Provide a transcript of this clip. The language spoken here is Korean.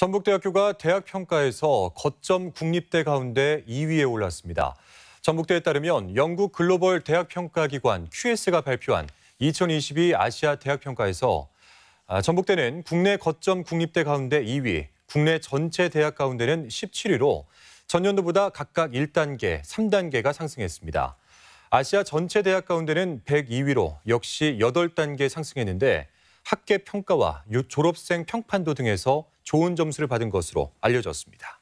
전북대학교가 대학 평가에서 거점 국립대 가운데 2위에 올랐습니다. 전북대에 따르면 영국 글로벌 대학 평가 기관 QS가 발표한 2022 아시아 대학 평가에서 아, 전북대는 국내 거점 국립대 가운데 2위, 국내 전체 대학 가운데는 17위로 전년도보다 각각 1단계, 3단계가 상승했습니다. 아시아 전체 대학 가운데는 102위로 역시 8단계 상승했는데 학계 평가와 졸업생 평판도 등에서 좋은 점수를 받은 것으로 알려졌습니다.